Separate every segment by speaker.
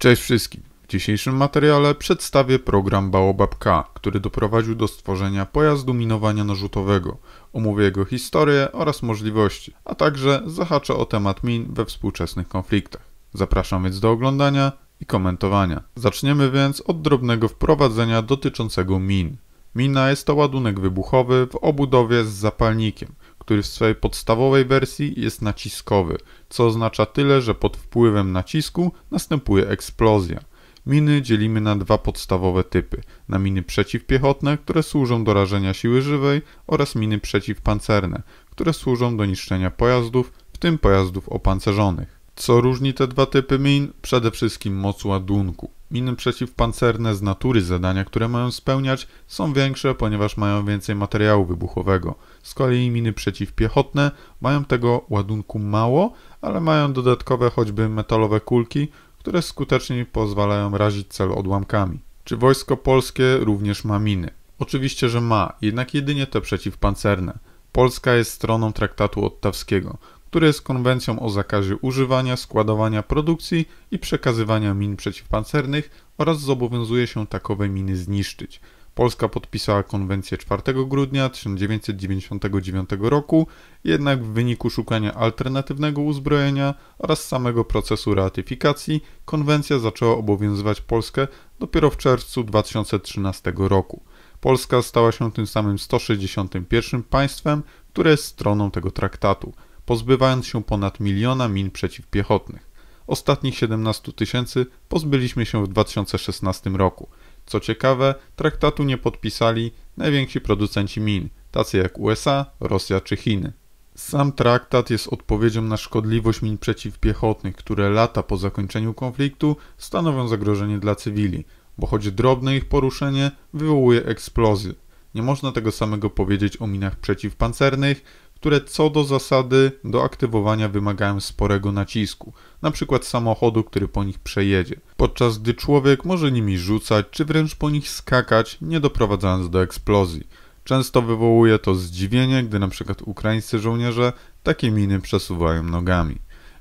Speaker 1: Cześć wszystkim. W dzisiejszym materiale przedstawię program Baobab K, który doprowadził do stworzenia pojazdu minowania narzutowego. Omówię jego historię oraz możliwości, a także zahaczę o temat min we współczesnych konfliktach. Zapraszam więc do oglądania i komentowania. Zaczniemy więc od drobnego wprowadzenia dotyczącego min. Mina jest to ładunek wybuchowy w obudowie z zapalnikiem który w swojej podstawowej wersji jest naciskowy, co oznacza tyle, że pod wpływem nacisku następuje eksplozja. Miny dzielimy na dwa podstawowe typy: na miny przeciwpiechotne, które służą do rażenia siły żywej, oraz miny przeciwpancerne, które służą do niszczenia pojazdów, w tym pojazdów opancerzonych. Co różni te dwa typy min? Przede wszystkim moc ładunku. Miny przeciwpancerne z natury zadania, które mają spełniać, są większe, ponieważ mają więcej materiału wybuchowego. Z kolei miny przeciwpiechotne mają tego ładunku mało, ale mają dodatkowe choćby metalowe kulki, które skuteczniej pozwalają razić cel odłamkami. Czy wojsko polskie również ma miny? Oczywiście, że ma, jednak jedynie te przeciwpancerne. Polska jest stroną traktatu ottawskiego, które jest konwencją o zakazie używania, składowania, produkcji i przekazywania min przeciwpancernych oraz zobowiązuje się takowe miny zniszczyć. Polska podpisała konwencję 4 grudnia 1999 roku, jednak w wyniku szukania alternatywnego uzbrojenia oraz samego procesu ratyfikacji konwencja zaczęła obowiązywać Polskę dopiero w czerwcu 2013 roku. Polska stała się tym samym 161 państwem, które jest stroną tego traktatu pozbywając się ponad miliona min przeciwpiechotnych. Ostatnich 17 tysięcy pozbyliśmy się w 2016 roku. Co ciekawe, traktatu nie podpisali najwięksi producenci min, tacy jak USA, Rosja czy Chiny. Sam traktat jest odpowiedzią na szkodliwość min przeciwpiechotnych, które lata po zakończeniu konfliktu stanowią zagrożenie dla cywili, bo choć drobne ich poruszenie wywołuje eksplozję. Nie można tego samego powiedzieć o minach przeciwpancernych, które co do zasady do aktywowania wymagają sporego nacisku, np. Na samochodu, który po nich przejedzie, podczas gdy człowiek może nimi rzucać czy wręcz po nich skakać, nie doprowadzając do eksplozji. Często wywołuje to zdziwienie, gdy np. ukraińscy żołnierze takie miny przesuwają nogami.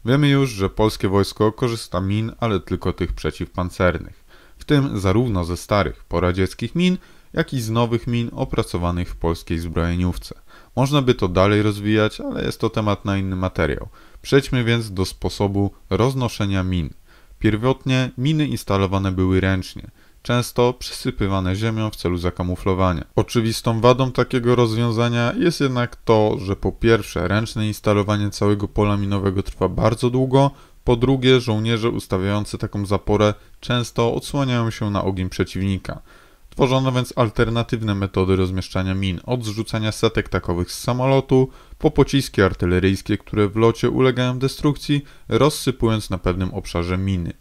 Speaker 1: Wiemy już, że polskie wojsko korzysta min, ale tylko tych przeciwpancernych, w tym zarówno ze starych, poradzieckich min, jak i z nowych min opracowanych w polskiej zbrojeniówce. Można by to dalej rozwijać, ale jest to temat na inny materiał. Przejdźmy więc do sposobu roznoszenia min. Pierwotnie miny instalowane były ręcznie, często przysypywane ziemią w celu zakamuflowania. Oczywistą wadą takiego rozwiązania jest jednak to, że po pierwsze ręczne instalowanie całego pola minowego trwa bardzo długo, po drugie żołnierze ustawiający taką zaporę często odsłaniają się na ogień przeciwnika – Stworzono więc alternatywne metody rozmieszczania min, od zrzucania setek takowych z samolotu, po pociski artyleryjskie, które w locie ulegają destrukcji, rozsypując na pewnym obszarze miny.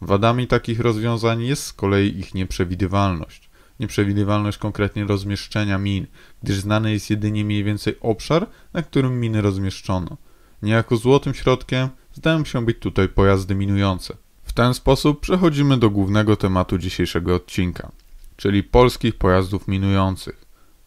Speaker 1: Wadami takich rozwiązań jest z kolei ich nieprzewidywalność. Nieprzewidywalność konkretnie rozmieszczenia min, gdyż znany jest jedynie mniej więcej obszar, na którym miny rozmieszczono. Niejako złotym środkiem zdają się być tutaj pojazdy minujące. W ten sposób przechodzimy do głównego tematu dzisiejszego odcinka czyli polskich pojazdów minujących,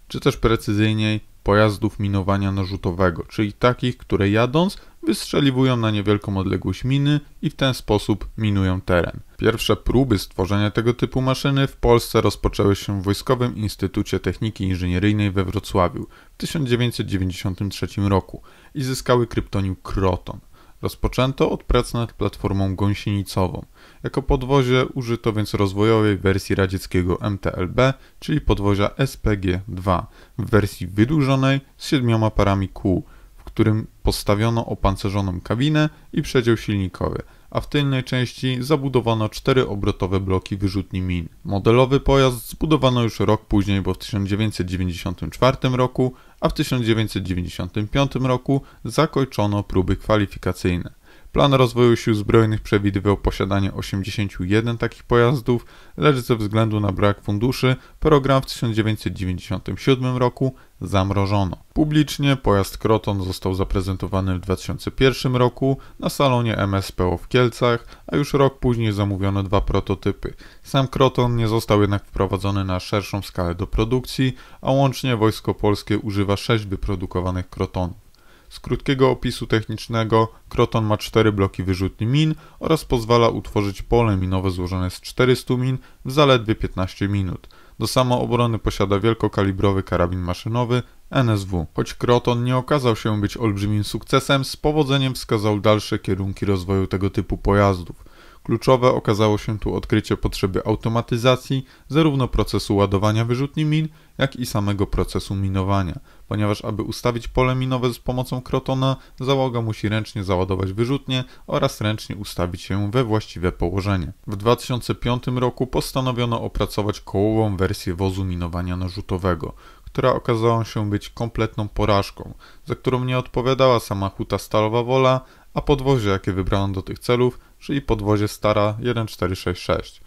Speaker 1: czy też precyzyjniej pojazdów minowania narzutowego, czyli takich, które jadąc wystrzeliwują na niewielką odległość miny i w ten sposób minują teren. Pierwsze próby stworzenia tego typu maszyny w Polsce rozpoczęły się w Wojskowym Instytucie Techniki Inżynieryjnej we Wrocławiu w 1993 roku i zyskały kryptonim Kroton. Rozpoczęto od prac nad platformą gąsienicową – jako podwozie użyto więc rozwojowej wersji radzieckiego MTLB, czyli podwozia SPG-2 w wersji wydłużonej z siedmioma parami kół, w którym postawiono opancerzoną kabinę i przedział silnikowy, a w tylnej części zabudowano cztery obrotowe bloki wyrzutni min. Modelowy pojazd zbudowano już rok później, bo w 1994 roku, a w 1995 roku zakończono próby kwalifikacyjne. Plan rozwoju sił zbrojnych przewidywał posiadanie 81 takich pojazdów, lecz ze względu na brak funduszy program w 1997 roku zamrożono. Publicznie pojazd Kroton został zaprezentowany w 2001 roku na salonie MSPO w Kielcach, a już rok później zamówiono dwa prototypy. Sam Kroton nie został jednak wprowadzony na szerszą skalę do produkcji, a łącznie Wojsko Polskie używa sześć wyprodukowanych Krotonów. Z krótkiego opisu technicznego Kroton ma 4 bloki wyrzutni min oraz pozwala utworzyć pole minowe złożone z 400 min w zaledwie 15 minut. Do samoobrony posiada wielkokalibrowy karabin maszynowy NSW. Choć Kroton nie okazał się być olbrzymim sukcesem, z powodzeniem wskazał dalsze kierunki rozwoju tego typu pojazdów. Kluczowe okazało się tu odkrycie potrzeby automatyzacji zarówno procesu ładowania wyrzutni min, jak i samego procesu minowania, ponieważ aby ustawić pole minowe z pomocą krotona, załoga musi ręcznie załadować wyrzutnie oraz ręcznie ustawić ją we właściwe położenie. W 2005 roku postanowiono opracować kołową wersję wozu minowania narzutowego, która okazała się być kompletną porażką, za którą nie odpowiadała sama huta Stalowa Wola, a podwozie jakie wybrano do tych celów, czyli podwozie Stara 1466.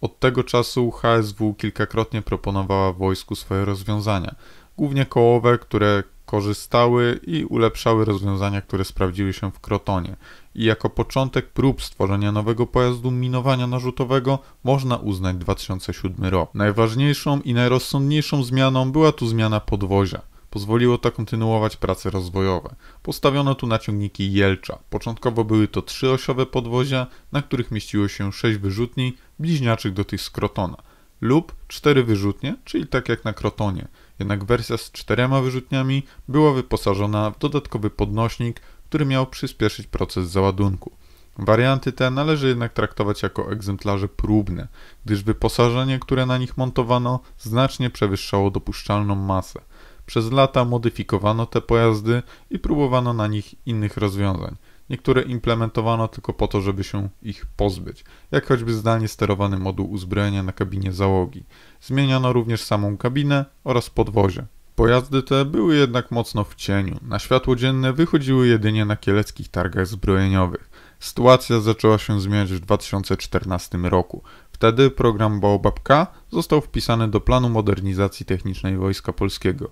Speaker 1: Od tego czasu HSW kilkakrotnie proponowała wojsku swoje rozwiązania, głównie kołowe, które korzystały i ulepszały rozwiązania, które sprawdziły się w Krotonie. I jako początek prób stworzenia nowego pojazdu minowania narzutowego można uznać 2007 rok. Najważniejszą i najrozsądniejszą zmianą była tu zmiana podwozia. Pozwoliło to kontynuować prace rozwojowe. Postawiono tu naciągniki Jelcza. Początkowo były to trzyosiowe podwozia, na których mieściło się sześć wyrzutni, bliźniaczych do tych z Krotona, lub cztery wyrzutnie, czyli tak jak na Krotonie. Jednak wersja z czterema wyrzutniami była wyposażona w dodatkowy podnośnik, który miał przyspieszyć proces załadunku. Warianty te należy jednak traktować jako egzemplarze próbne, gdyż wyposażenie, które na nich montowano, znacznie przewyższało dopuszczalną masę. Przez lata modyfikowano te pojazdy i próbowano na nich innych rozwiązań. Niektóre implementowano tylko po to, żeby się ich pozbyć, jak choćby zdalnie sterowany moduł uzbrojenia na kabinie załogi. Zmieniono również samą kabinę oraz podwozie. Pojazdy te były jednak mocno w cieniu. Na światło dzienne wychodziły jedynie na kieleckich targach zbrojeniowych. Sytuacja zaczęła się zmieniać w 2014 roku. Wtedy program Baobab K został wpisany do planu modernizacji technicznej Wojska Polskiego.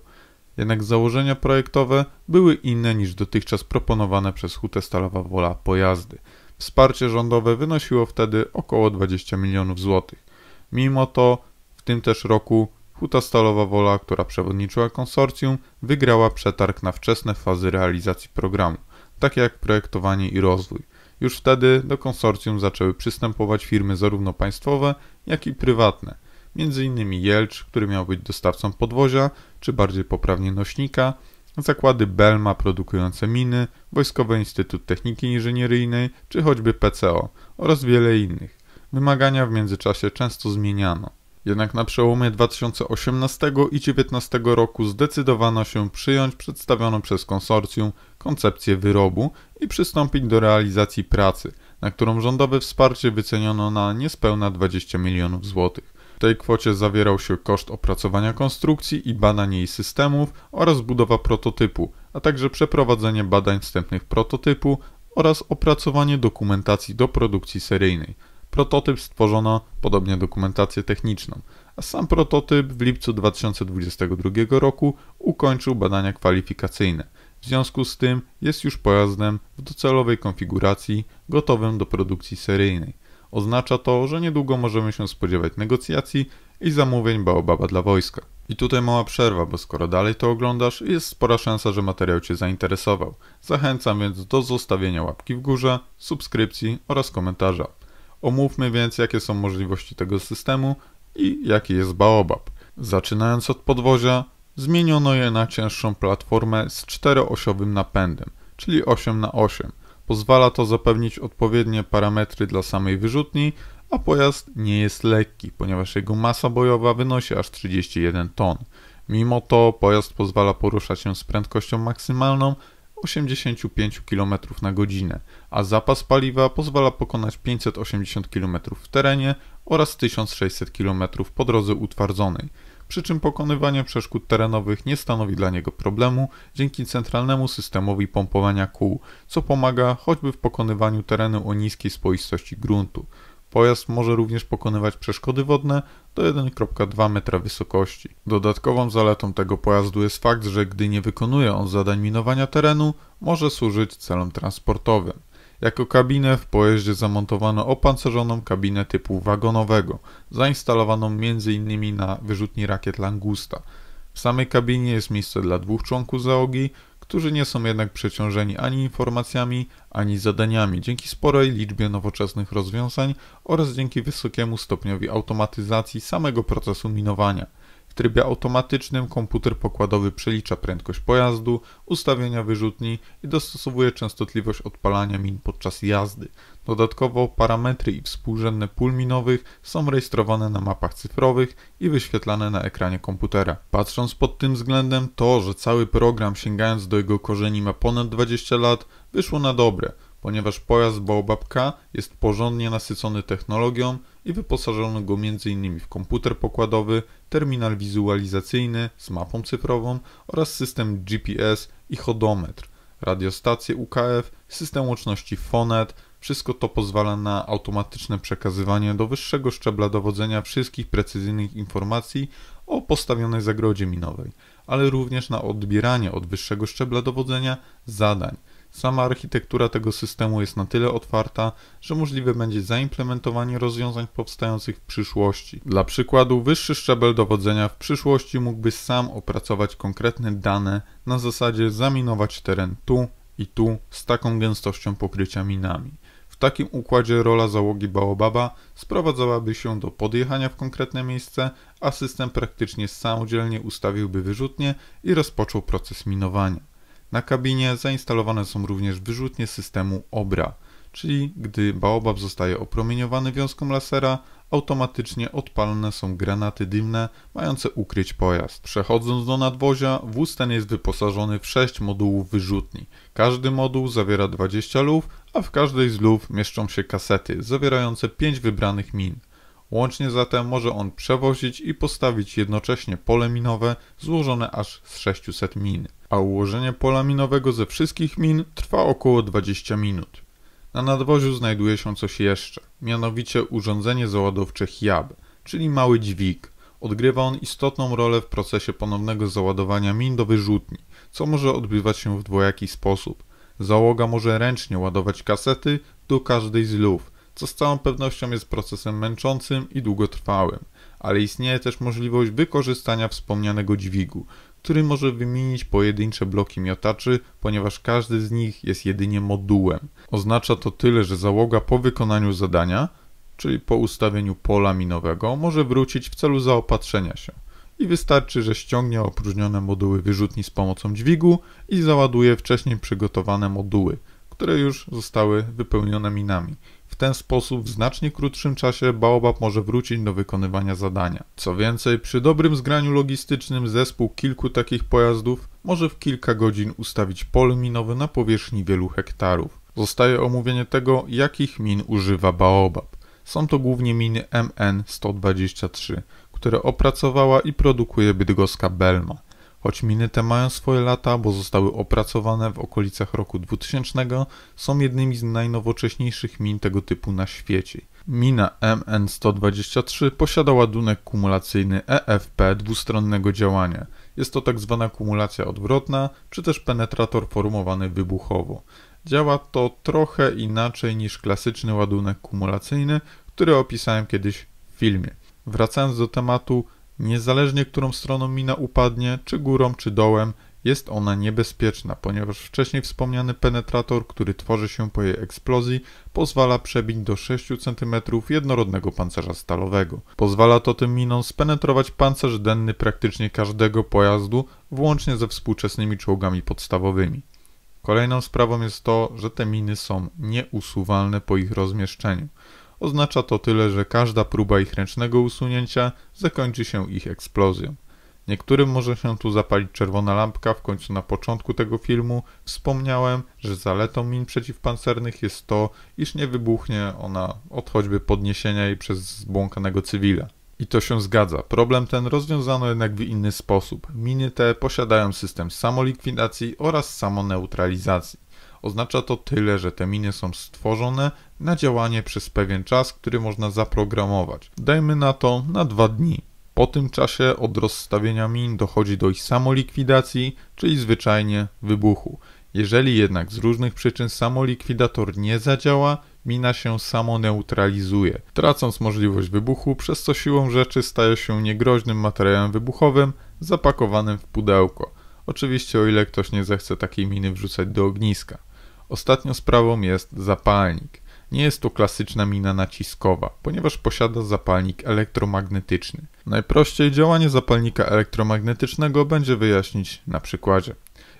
Speaker 1: Jednak założenia projektowe były inne niż dotychczas proponowane przez Stalowa Wola pojazdy. Wsparcie rządowe wynosiło wtedy około 20 milionów złotych. Mimo to w tym też roku Huta Stalowa Wola, która przewodniczyła konsorcjum, wygrała przetarg na wczesne fazy realizacji programu, takie jak projektowanie i rozwój. Już wtedy do konsorcjum zaczęły przystępować firmy zarówno państwowe, jak i prywatne m.in. Jelcz, który miał być dostawcą podwozia, czy bardziej poprawnie nośnika, zakłady Belma produkujące miny, Wojskowy Instytut Techniki Inżynieryjnej, czy choćby PCO oraz wiele innych. Wymagania w międzyczasie często zmieniano. Jednak na przełomie 2018 i 2019 roku zdecydowano się przyjąć przedstawioną przez konsorcjum koncepcję wyrobu i przystąpić do realizacji pracy, na którą rządowe wsparcie wyceniono na niespełna 20 milionów złotych tej kwocie zawierał się koszt opracowania konstrukcji i badań jej systemów oraz budowa prototypu, a także przeprowadzenie badań wstępnych prototypu oraz opracowanie dokumentacji do produkcji seryjnej. Prototyp stworzono, podobnie dokumentację techniczną, a sam prototyp w lipcu 2022 roku ukończył badania kwalifikacyjne. W związku z tym jest już pojazdem w docelowej konfiguracji gotowym do produkcji seryjnej. Oznacza to, że niedługo możemy się spodziewać negocjacji i zamówień Baobaba dla wojska. I tutaj mała przerwa, bo skoro dalej to oglądasz, jest spora szansa, że materiał Cię zainteresował. Zachęcam więc do zostawienia łapki w górze, subskrypcji oraz komentarza. Omówmy więc, jakie są możliwości tego systemu i jaki jest Baobab. Zaczynając od podwozia, zmieniono je na cięższą platformę z czteroosiowym napędem, czyli 8 na 8 Pozwala to zapewnić odpowiednie parametry dla samej wyrzutni, a pojazd nie jest lekki, ponieważ jego masa bojowa wynosi aż 31 ton. Mimo to pojazd pozwala poruszać się z prędkością maksymalną 85 km na godzinę, a zapas paliwa pozwala pokonać 580 km w terenie oraz 1600 km po drodze utwardzonej przy czym pokonywanie przeszkód terenowych nie stanowi dla niego problemu dzięki centralnemu systemowi pompowania kół, co pomaga choćby w pokonywaniu terenu o niskiej spoistości gruntu. Pojazd może również pokonywać przeszkody wodne do 1,2 metra wysokości. Dodatkową zaletą tego pojazdu jest fakt, że gdy nie wykonuje on zadań minowania terenu, może służyć celom transportowym. Jako kabinę w pojeździe zamontowano opancerzoną kabinę typu wagonowego, zainstalowaną m.in. na wyrzutni rakiet Langusta. W samej kabinie jest miejsce dla dwóch członków załogi, którzy nie są jednak przeciążeni ani informacjami, ani zadaniami, dzięki sporej liczbie nowoczesnych rozwiązań oraz dzięki wysokiemu stopniowi automatyzacji samego procesu minowania trybie automatycznym komputer pokładowy przelicza prędkość pojazdu, ustawienia wyrzutni i dostosowuje częstotliwość odpalania min podczas jazdy. Dodatkowo parametry i współrzędne pól minowych są rejestrowane na mapach cyfrowych i wyświetlane na ekranie komputera. Patrząc pod tym względem, to, że cały program sięgając do jego korzeni ma ponad 20 lat, wyszło na dobre, ponieważ pojazd Baobabka jest porządnie nasycony technologią, i wyposażono go m.in. w komputer pokładowy, terminal wizualizacyjny z mapą cyfrową oraz system GPS i hodometr, radiostację UKF, system łączności Fonet. Wszystko to pozwala na automatyczne przekazywanie do wyższego szczebla dowodzenia wszystkich precyzyjnych informacji o postawionej zagrodzie minowej, ale również na odbieranie od wyższego szczebla dowodzenia zadań – Sama architektura tego systemu jest na tyle otwarta, że możliwe będzie zaimplementowanie rozwiązań powstających w przyszłości. Dla przykładu, wyższy szczebel dowodzenia w przyszłości mógłby sam opracować konkretne dane na zasadzie zaminować teren tu i tu z taką gęstością pokrycia minami. W takim układzie rola załogi Baobaba sprowadzałaby się do podjechania w konkretne miejsce, a system praktycznie samodzielnie ustawiłby wyrzutnie i rozpoczął proces minowania. Na kabinie zainstalowane są również wyrzutnie systemu Obra, czyli gdy baobab zostaje opromieniowany wiązką lasera, automatycznie odpalne są granaty dymne mające ukryć pojazd. Przechodząc do nadwozia, wóz ten jest wyposażony w 6 modułów wyrzutni. Każdy moduł zawiera 20 luf, a w każdej z luf mieszczą się kasety zawierające 5 wybranych min. Łącznie zatem może on przewozić i postawić jednocześnie pole minowe złożone aż z 600 min, a ułożenie pola minowego ze wszystkich min trwa około 20 minut. Na nadwoziu znajduje się coś jeszcze, mianowicie urządzenie załadowcze HIAB, czyli mały dźwig. Odgrywa on istotną rolę w procesie ponownego załadowania min do wyrzutni, co może odbywać się w dwojaki sposób. Załoga może ręcznie ładować kasety do każdej z luf, co z całą pewnością jest procesem męczącym i długotrwałym, ale istnieje też możliwość wykorzystania wspomnianego dźwigu, który może wymienić pojedyncze bloki miotaczy, ponieważ każdy z nich jest jedynie modułem. Oznacza to tyle, że załoga po wykonaniu zadania, czyli po ustawieniu pola minowego, może wrócić w celu zaopatrzenia się. I wystarczy, że ściągnie opróżnione moduły wyrzutni z pomocą dźwigu i załaduje wcześniej przygotowane moduły, które już zostały wypełnione minami. W ten sposób w znacznie krótszym czasie Baobab może wrócić do wykonywania zadania. Co więcej, przy dobrym zgraniu logistycznym zespół kilku takich pojazdów może w kilka godzin ustawić pole minowe na powierzchni wielu hektarów. Zostaje omówienie tego, jakich min używa Baobab. Są to głównie miny MN-123, które opracowała i produkuje bydgoska Belma. Choć miny te mają swoje lata, bo zostały opracowane w okolicach roku 2000, są jednymi z najnowocześniejszych min tego typu na świecie. Mina MN123 posiada ładunek kumulacyjny EFP dwustronnego działania. Jest to tzw. Tak kumulacja odwrotna, czy też penetrator formowany wybuchowo. Działa to trochę inaczej niż klasyczny ładunek kumulacyjny, który opisałem kiedyś w filmie. Wracając do tematu, Niezależnie którą stroną mina upadnie, czy górą, czy dołem, jest ona niebezpieczna, ponieważ wcześniej wspomniany penetrator, który tworzy się po jej eksplozji, pozwala przebić do 6 cm jednorodnego pancerza stalowego. Pozwala to tym minom spenetrować pancerz denny praktycznie każdego pojazdu, włącznie ze współczesnymi czołgami podstawowymi. Kolejną sprawą jest to, że te miny są nieusuwalne po ich rozmieszczeniu. Oznacza to tyle, że każda próba ich ręcznego usunięcia zakończy się ich eksplozją. Niektórym może się tu zapalić czerwona lampka, w końcu na początku tego filmu wspomniałem, że zaletą min przeciwpancernych jest to, iż nie wybuchnie ona od choćby podniesienia jej przez zbłąkanego cywila. I to się zgadza. Problem ten rozwiązano jednak w inny sposób. Miny te posiadają system samolikwidacji oraz samoneutralizacji. Oznacza to tyle, że te miny są stworzone na działanie przez pewien czas, który można zaprogramować. Dajmy na to na dwa dni. Po tym czasie od rozstawienia min dochodzi do ich samolikwidacji, czyli zwyczajnie wybuchu. Jeżeli jednak z różnych przyczyn samolikwidator nie zadziała, mina się samoneutralizuje, tracąc możliwość wybuchu, przez co siłą rzeczy staje się niegroźnym materiałem wybuchowym zapakowanym w pudełko. Oczywiście o ile ktoś nie zechce takiej miny wrzucać do ogniska. Ostatnią sprawą jest zapalnik. Nie jest to klasyczna mina naciskowa, ponieważ posiada zapalnik elektromagnetyczny. Najprościej działanie zapalnika elektromagnetycznego będzie wyjaśnić na przykładzie.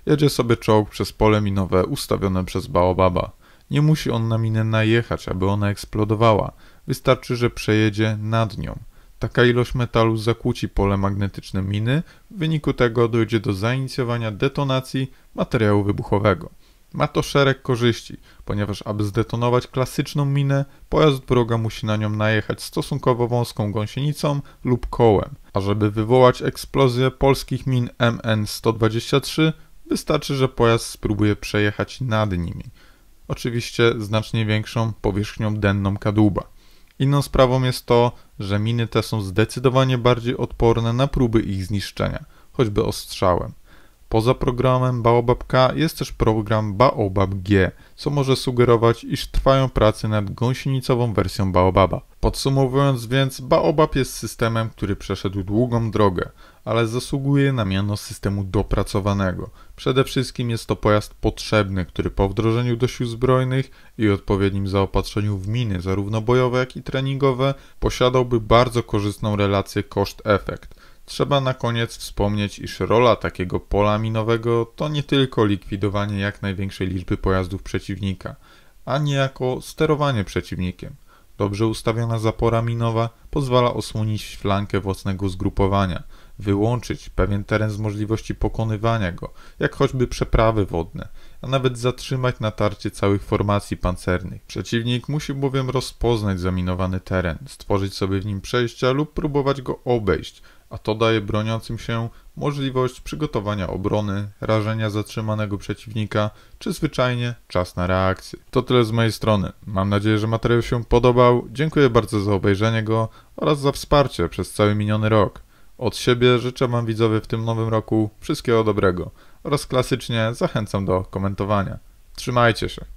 Speaker 1: Jedzie sobie czołg przez pole minowe ustawione przez Baobaba. Nie musi on na minę najechać, aby ona eksplodowała. Wystarczy, że przejedzie nad nią. Taka ilość metalu zakłóci pole magnetyczne miny, w wyniku tego dojdzie do zainicjowania detonacji materiału wybuchowego. Ma to szereg korzyści, ponieważ aby zdetonować klasyczną minę, pojazd wroga musi na nią najechać stosunkowo wąską gąsienicą lub kołem. A żeby wywołać eksplozję polskich min MN-123, wystarczy, że pojazd spróbuje przejechać nad nimi. Oczywiście znacznie większą powierzchnią denną kadłuba. Inną sprawą jest to, że miny te są zdecydowanie bardziej odporne na próby ich zniszczenia, choćby ostrzałem. Poza programem Baobab-K jest też program Baobab-G, co może sugerować, iż trwają prace nad gąsienicową wersją Baobaba. Podsumowując więc, Baobab jest systemem, który przeszedł długą drogę, ale zasługuje na miano systemu dopracowanego. Przede wszystkim jest to pojazd potrzebny, który po wdrożeniu do sił zbrojnych i odpowiednim zaopatrzeniu w miny, zarówno bojowe jak i treningowe, posiadałby bardzo korzystną relację koszt-efekt – Trzeba na koniec wspomnieć, iż rola takiego pola minowego to nie tylko likwidowanie jak największej liczby pojazdów przeciwnika, a niejako sterowanie przeciwnikiem. Dobrze ustawiona zapora minowa pozwala osłonić flankę własnego zgrupowania, wyłączyć pewien teren z możliwości pokonywania go, jak choćby przeprawy wodne, a nawet zatrzymać natarcie całych formacji pancernych. Przeciwnik musi bowiem rozpoznać zaminowany teren, stworzyć sobie w nim przejścia lub próbować go obejść – a to daje broniącym się możliwość przygotowania obrony, rażenia zatrzymanego przeciwnika, czy zwyczajnie czas na reakcję. To tyle z mojej strony. Mam nadzieję, że materiał się podobał. Dziękuję bardzo za obejrzenie go oraz za wsparcie przez cały miniony rok. Od siebie życzę Wam widzowie w tym nowym roku wszystkiego dobrego oraz klasycznie zachęcam do komentowania. Trzymajcie się.